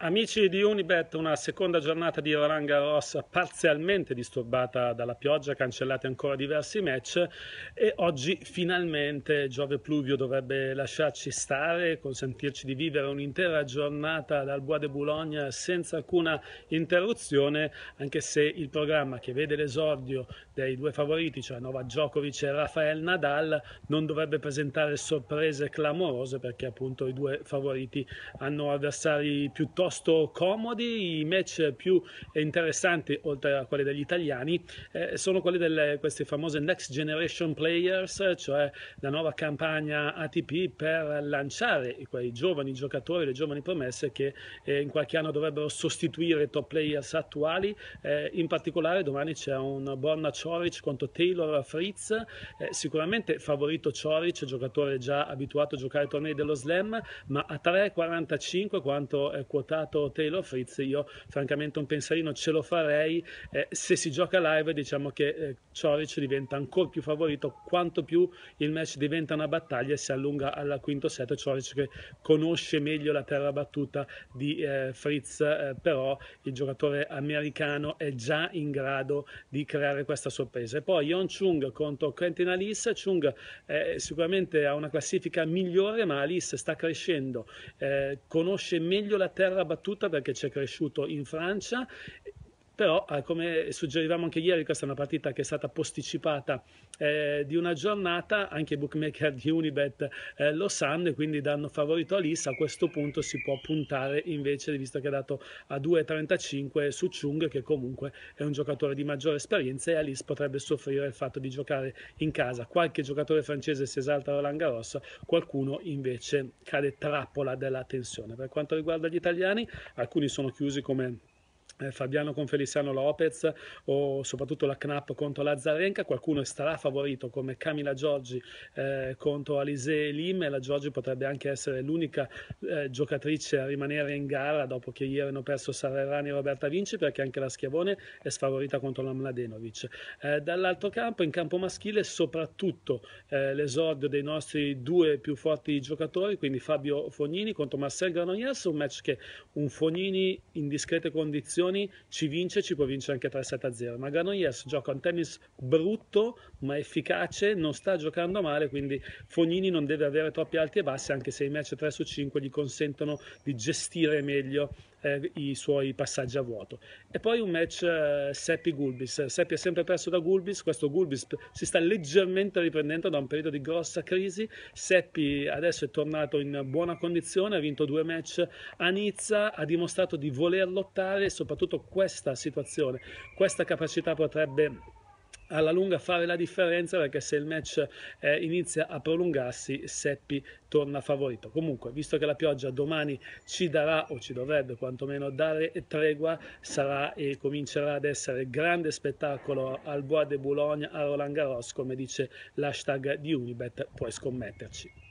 Amici di Unibet, una seconda giornata di Roland Garros parzialmente disturbata dalla pioggia, cancellati ancora diversi match e oggi finalmente Giove Pluvio dovrebbe lasciarci stare, consentirci di vivere un'intera giornata dal Bois de Boulogne senza alcuna interruzione, anche se il programma che vede l'esordio dei due favoriti, cioè Nova Djokovic e Rafael Nadal, non dovrebbe presentare sorprese clamorose perché appunto i due favoriti hanno avversari piuttosto piuttosto comodi, i match più interessanti, oltre a quelli degli italiani, eh, sono quelli delle queste famose Next Generation Players, cioè la nuova campagna ATP per lanciare quei giovani giocatori, le giovani promesse che eh, in qualche anno dovrebbero sostituire i top players attuali. Eh, in particolare domani c'è un Borna Cioric contro Taylor Fritz, eh, sicuramente favorito Cioric, giocatore già abituato a giocare tornei dello Slam, ma a 3,45 quanto è eh, quotato citato Taylor Fritz, io francamente un pensierino ce lo farei. Eh, se si gioca live diciamo che eh, Cioric diventa ancora più favorito quanto più il match diventa una battaglia e si allunga al quinto set. Choric che conosce meglio la terra battuta di eh, Fritz, eh, però il giocatore americano è già in grado di creare questa sorpresa. E poi Yon Chung contro Quentin Alice, Chung eh, sicuramente ha una classifica migliore ma Alice sta crescendo, eh, conosce meglio la terra battuta perché ci è cresciuto in Francia però eh, come suggerivamo anche ieri questa è una partita che è stata posticipata eh, di una giornata, anche i bookmaker di Unibet eh, lo sanno e quindi danno favorito a Lis, a questo punto si può puntare invece visto che è dato a 2,35 su Chung che comunque è un giocatore di maggiore esperienza e Alice potrebbe soffrire il fatto di giocare in casa, qualche giocatore francese si esalta a Roland Garros, qualcuno invece cade trappola della tensione. Per quanto riguarda gli italiani, alcuni sono chiusi come eh, Fabiano con Feliciano Lopez o soprattutto la Knapp contro la Lazzarenka, qualcuno starà favorito come Camila Giorgi eh, contro Alise Lim e la Giorgi potrebbe anche essere l'unica eh, giocatrice a rimanere in gara dopo che ieri hanno perso Sarrerani e Roberta Vinci perché anche la Schiavone è sfavorita contro la Mladenovic. Eh, dall'altro campo, in campo maschile, soprattutto eh, l'esordio dei nostri due più forti giocatori, quindi Fabio Fognini contro Marcel Granoyers, un match che un Fognini in discrete condizioni situazioni ci vince, ci può vincere anche 3-7-0. Magano Maganoias gioca un tennis brutto ma efficace, non sta giocando male, quindi Fognini non deve avere troppi alti e bassi, anche se i match 3 su 5 gli consentono di gestire meglio eh, i suoi passaggi a vuoto. E poi un match eh, Seppi-Gulbis. Seppi è sempre perso da Gulbis, questo Gulbis si sta leggermente riprendendo da un periodo di grossa crisi. Seppi adesso è tornato in buona condizione, ha vinto due match a Nizza, ha dimostrato di voler lottare e soprattutto soprattutto questa situazione, questa capacità potrebbe alla lunga fare la differenza perché se il match eh, inizia a prolungarsi Seppi torna favorito. Comunque, visto che la pioggia domani ci darà o ci dovrebbe quantomeno dare tregua, sarà e comincerà ad essere grande spettacolo al Bois de Boulogne a Roland Garros, come dice l'hashtag di Unibet, puoi scommetterci.